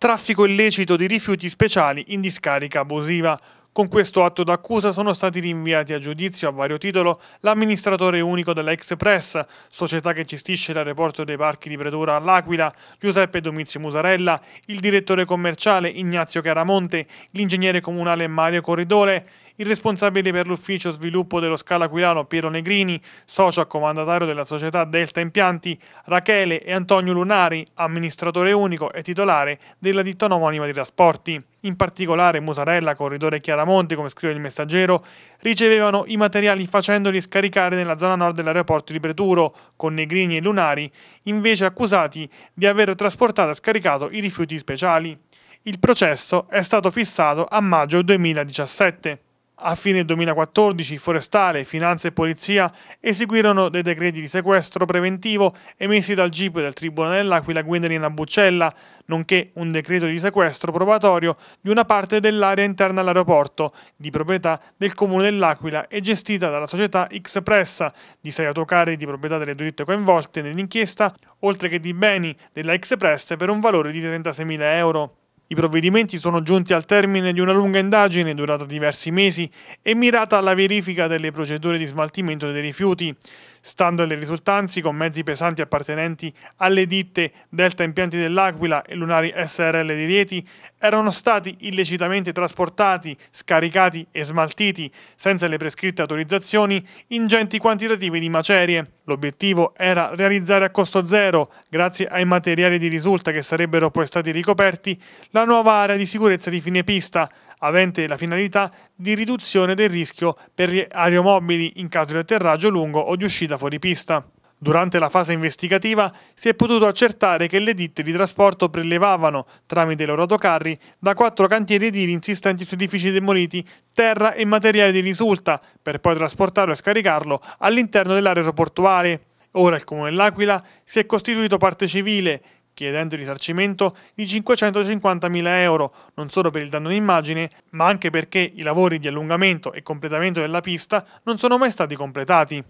traffico illecito di rifiuti speciali in discarica abusiva. Con questo atto d'accusa sono stati rinviati a giudizio a vario titolo l'amministratore unico della Express, società che gestisce l'aeroporto dei parchi di Pretura all'Aquila, Giuseppe Domizio Musarella, il direttore commerciale Ignazio Caramonte, l'ingegnere comunale Mario Corridore, il responsabile per l'ufficio sviluppo dello Scala Aquilano Piero Negrini, socio comandatario della società Delta Impianti, Rachele e Antonio Lunari, amministratore unico e titolare della ditta omonima di trasporti. In particolare Musarella, Corridore Chiaramonte, come scrive il messaggero, ricevevano i materiali facendoli scaricare nella zona nord dell'aeroporto di Preturo, con Negrini e Lunari, invece accusati di aver trasportato e scaricato i rifiuti speciali. Il processo è stato fissato a maggio 2017. A fine 2014 Forestale, Finanza e Polizia eseguirono dei decreti di sequestro preventivo emessi dal GIP del Tribunale dell'Aquila Guenelina Buccella, nonché un decreto di sequestro probatorio di una parte dell'area interna all'aeroporto, di proprietà del Comune dell'Aquila e gestita dalla società X-Pressa, di sei autocarri di proprietà delle ditte coinvolte nell'inchiesta, oltre che di beni della x pressa per un valore di 36.000 euro. I provvedimenti sono giunti al termine di una lunga indagine durata diversi mesi e mirata alla verifica delle procedure di smaltimento dei rifiuti. Stando alle risultanze, con mezzi pesanti appartenenti alle ditte Delta Impianti dell'Aquila e Lunari SRL di Rieti, erano stati illecitamente trasportati, scaricati e smaltiti, senza le prescritte autorizzazioni, ingenti quantitativi di macerie. L'obiettivo era realizzare a costo zero, grazie ai materiali di risulta che sarebbero poi stati ricoperti, la nuova area di sicurezza di fine pista, avente la finalità di riduzione del rischio per gli aeromobili in caso di atterraggio lungo o di uscita uscita fuori pista. Durante la fase investigativa si è potuto accertare che le ditte di trasporto prelevavano, tramite i loro autocarri, da quattro cantieri edili insistenti su edifici demoliti, terra e materiale di risulta, per poi trasportarlo e scaricarlo all'interno dell'area aeroportuale. Ora il Comune dell'Aquila si è costituito parte civile, chiedendo il risarcimento di 550.000 euro, non solo per il danno d'immagine, ma anche perché i lavori di allungamento e completamento della pista non sono mai stati completati.